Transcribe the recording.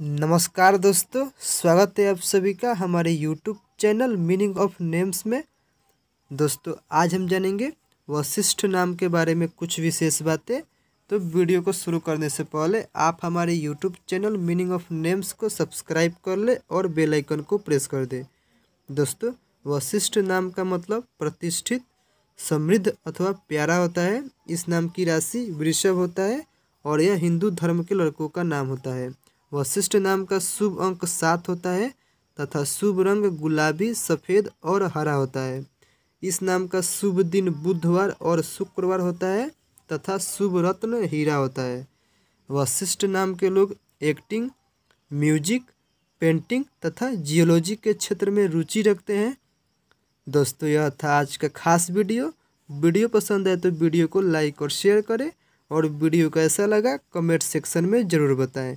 नमस्कार दोस्तों स्वागत है आप सभी का हमारे YouTube channel meaning of names में दोस्तों आज हम जानेंगे वशिष्ठ नाम के बारे में कुछ विशेष बातें तो वीडियो को शुरू करने से पहले आप हमारे YouTube channel meaning of names को सब्सक्राइब कर ले और बेल आइकन को प्रेस कर दे दोस्तों वशिष्ठ नाम का मतलब प्रतिष्ठित समृद्ध अथवा प्यारा होता है इस नाम की राशि वृषभ होता है और यह हिंदू धर्म के लड़कों का नाम होता है वशिष्ठ नाम का शुभ अंक सात होता है तथा शुभ रंग गुलाबी सफ़ेद और हरा होता है इस नाम का शुभ दिन बुधवार और शुक्रवार होता है तथा शुभ रत्न हीरा होता है वशिष्ठ नाम के लोग एक्टिंग म्यूजिक पेंटिंग तथा जियोलॉजी के क्षेत्र में रुचि रखते हैं दोस्तों यह था आज का खास वीडियो वीडियो पसंद आए तो वीडियो को लाइक और शेयर करें और वीडियो कैसा लगा कमेंट सेक्शन में ज़रूर बताएं